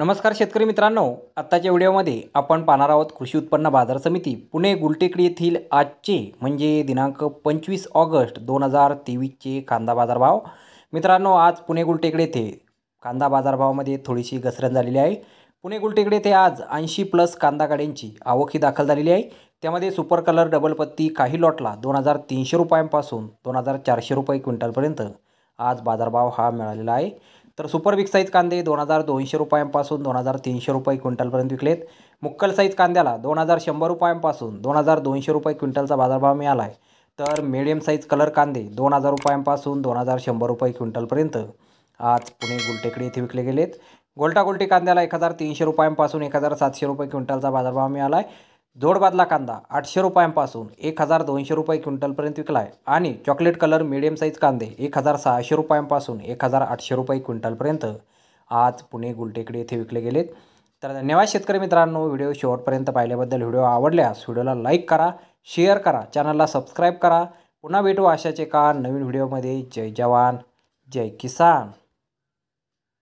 नमस्कार शेतकरी मित्रांनो आत्ताच्या व्हिडिओमध्ये आपण पाहणार आहोत कृषी उत्पन्न बाजार समिती पुणे गुलटेकडी येथील आजचे म्हणजे दिनांक पंचवीस ऑगस्ट दोन हजार तेवीसचे कांदा बाजारभाव मित्रांनो आज पुणे गुलटेकडे येथे कांदा बाजारभावामध्ये थोडीशी घसरण झालेली आहे पुणे गुलटेकडे येथे आज ऐंशी प्लस कांदा गाड्यांची आवक दाखल झालेली आहे त्यामध्ये सुपर कलर डबल पत्ती काही लॉटला दोन हजार तीनशे रुपयांपासून दोन हजार चारशे रुपये क्विंटलपर्यंत आज बाजारभाव हा मिळालेला आहे तर सुपर बिग साईज कांदे दोन हजार दोनशे रुपयांपासून दोन हजार तीनशे रुपये क्विंटलपर्यंत विकलेत मुक्कल साईज कांद्याला दोन हजार शंभर रुपयांपासून दोन हजार दोनशे रुपये क्विंटलचा बाजारभाव मिळाला आहे तर मिडियम साईज कलर कांदे दोन हजार रुपयांपासून दोन हजार शंभर रुपये क्विंटलपर्यंत आज पुणे गुलटेकडी येथे विकले गेलेत गोलटा गोलटी कांद्याला एक हजार तीनशे रुपयांपासून एक हजार सातशे रुपये क्विंटलचा बाजारभाव मिळाला आहे जोडबादला कांदा आठशे रुपयांपासून एक हजार दोनशे रुपये क्विंटलपर्यंत विकला आहे आणि चॉकलेट कलर मिडियम साईज कांदे एक हजार सहाशे रुपयांपासून एक हजार आठशे रुपये क्विंटलपर्यंत आज पुणे गुलटेकडे येथे विकले गेलेत तर धन्यवाद शेतकरी मित्रांनो व्हिडिओ शेवटपर्यंत पाहिल्याबद्दल व्हिडिओ आवडल्यास व्हिडिओला लाईक करा शेअर करा चॅनलला सबस्क्राईब करा पुन्हा भेटू आशाचे का नवीन व्हिडिओमध्ये जय जवान जय किसान